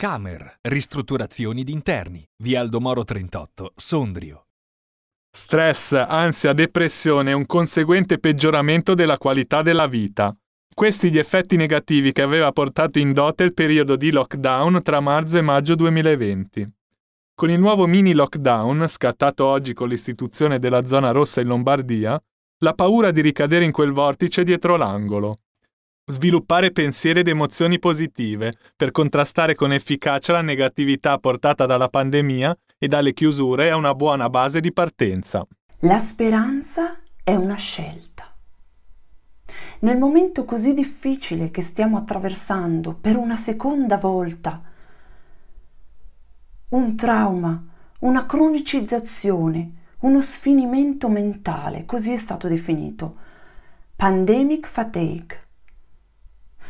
Camer, ristrutturazioni d'interni, interni, via Aldomoro 38, Sondrio. Stress, ansia, depressione e un conseguente peggioramento della qualità della vita. Questi gli effetti negativi che aveva portato in dote il periodo di lockdown tra marzo e maggio 2020. Con il nuovo mini lockdown, scattato oggi con l'istituzione della zona rossa in Lombardia, la paura di ricadere in quel vortice dietro l'angolo. Sviluppare pensieri ed emozioni positive per contrastare con efficacia la negatività portata dalla pandemia e dalle chiusure è una buona base di partenza. La speranza è una scelta. Nel momento così difficile che stiamo attraversando per una seconda volta, un trauma, una cronicizzazione, uno sfinimento mentale, così è stato definito, pandemic fatigue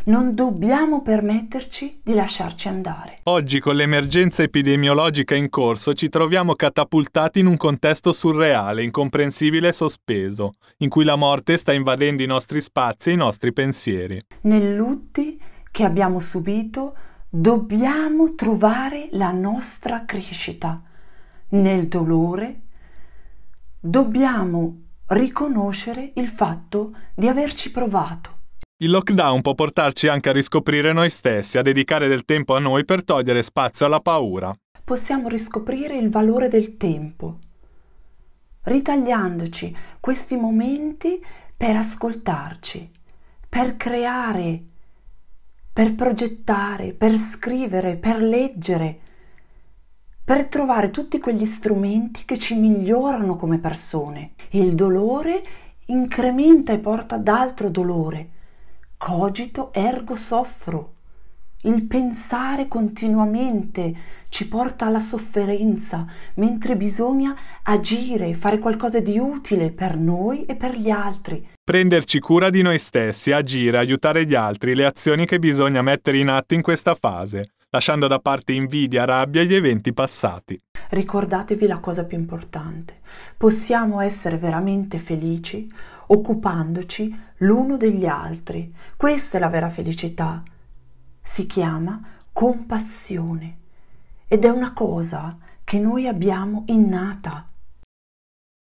non dobbiamo permetterci di lasciarci andare. Oggi con l'emergenza epidemiologica in corso ci troviamo catapultati in un contesto surreale, incomprensibile e sospeso, in cui la morte sta invadendo i nostri spazi e i nostri pensieri. Nel lutti che abbiamo subito dobbiamo trovare la nostra crescita. Nel dolore dobbiamo riconoscere il fatto di averci provato il lockdown può portarci anche a riscoprire noi stessi, a dedicare del tempo a noi per togliere spazio alla paura. Possiamo riscoprire il valore del tempo, ritagliandoci questi momenti per ascoltarci, per creare, per progettare, per scrivere, per leggere, per trovare tutti quegli strumenti che ci migliorano come persone. Il dolore incrementa e porta ad altro dolore Cogito ergo soffro. Il pensare continuamente ci porta alla sofferenza, mentre bisogna agire, fare qualcosa di utile per noi e per gli altri. Prenderci cura di noi stessi, agire, aiutare gli altri, le azioni che bisogna mettere in atto in questa fase, lasciando da parte invidia, rabbia e gli eventi passati. Ricordatevi la cosa più importante. Possiamo essere veramente felici occupandoci l'uno degli altri. Questa è la vera felicità. Si chiama compassione ed è una cosa che noi abbiamo innata